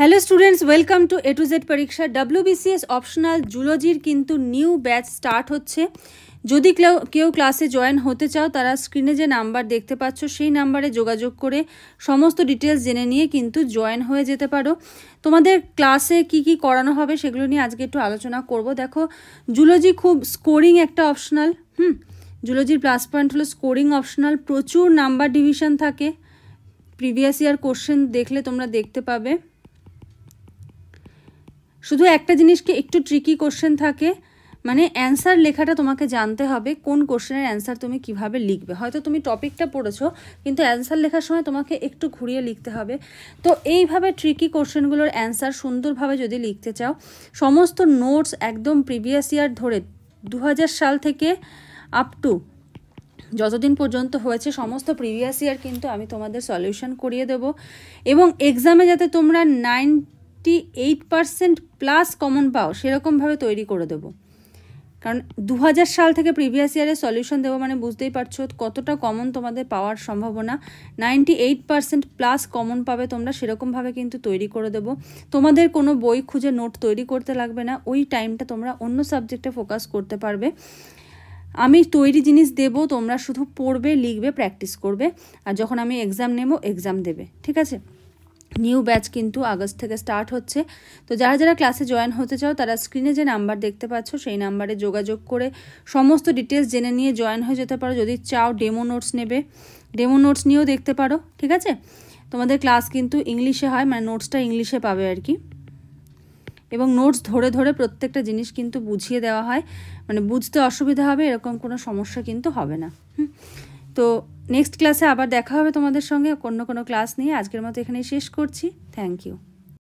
hello students welcome to A to Z পরীক্ষা WBCS optional জুলজির কিন্তু নিউ ব্যাচ স্টার্ট হচ্ছে যদি কেউ ক্লাসে জয়েন হতে চাও তারা স্ক্রিনে যে নাম্বার দেখতে পাচ্ছ সেই নাম্বারে যোগাযোগ করে সমস্ত ডিটেলস জেনে নিয়ে কিন্তু জয়েন হয়ে যেতে পারো তোমাদের ক্লাসে কি কি করানো হবে সেগুলো নিয়ে আজকে একটু আলোচনা করব দেখো জুলজি খুব স্কোরিং একটা অপশনাল হুম জুলজির প্লাস পয়েন্ট হলো স্কোরিং অপশনাল প্রচুর নাম্বার ডিভিশন থাকে প্রিভিয়াস ইয়ার কোশ্চেন দেখলে তোমরা দেখতে পাবে শুধু একটা জিনিসকে একটু ট্রিকি কোশ্চেন থাকে মানে অ্যান্সার লেখাটা তোমাকে জানতে হবে কোন কোশ্চেনের অ্যান্সার তুমি কিভাবে লিখবে হয়তো তুমি টপিকটা পড়েছো কিন্তু অ্যান্সার লেখার সময় তোমাকে একটু ঘুরিয়ে লিখতে হবে তো এইভাবে ট্রিকি কোশ্চেনগুলোর অ্যান্সার সুন্দরভাবে যদি লিখতে চাও সমস্ত নোটস একদম প্রিভিয়াস ইয়ার ধরে দু সাল থেকে আপ টু যতদিন পর্যন্ত হয়েছে সমস্ত প্রিভিয়াস ইয়ার কিন্তু আমি তোমাদের সলিউশন করিয়ে দেব এবং এক্সামে যাতে তোমরা nine eighty eight percent plus common পাও সেরকমভাবে তৈরি করে দেবো কারণ দু সাল থেকে প্রিভিয়াস ইয়ারে সলিউশন দেবো মানে বুঝতেই পারছো কতটা কমন তোমাদের পাওয়ার সম্ভাবনা ninety eight percent plus common পাবে তোমরা সেরকমভাবে কিন্তু তৈরি করে দেবো তোমাদের কোনো বই খুঁজে নোট তৈরি করতে লাগবে না ওই টাইমটা তোমরা অন্য সাবজেক্টে ফোকাস করতে পারবে আমি তৈরি জিনিস দেব তোমরা শুধু পড়বে লিখবে প্র্যাকটিস করবে আর যখন আমি এক্সাম নেব এক্সাম দেবে ঠিক আছে নিউ ব্যাচ কিন্তু আগস্ট থেকে স্টার্ট হচ্ছে তো যারা যারা ক্লাসে জয়েন হতে চাও তারা স্ক্রিনে যে নাম্বার দেখতে পাচ্ছ সেই নাম্বারে যোগাযোগ করে সমস্ত ডিটেলস জেনে নিয়ে জয়েন হয়ে যেতে পারো যদি চাও ডেমো নোটস নেবে ডেমো নোটস নিয়েও দেখতে পারো ঠিক আছে তোমাদের ক্লাস কিন্তু ইংলিশে হয় মানে নোটসটা ইংলিশে পাবে আর কি এবং নোটস ধরে ধরে প্রত্যেকটা জিনিস কিন্তু বুঝিয়ে দেওয়া হয় মানে বুঝতে অসুবিধা হবে এরকম কোনো সমস্যা কিন্তু হবে না হুম তো নেক্সট ক্লাসে আবার দেখা হবে তোমাদের সঙ্গে অন্য কোনো ক্লাস নিয়ে আজকের মতো এখানেই শেষ করছি থ্যাংক ইউ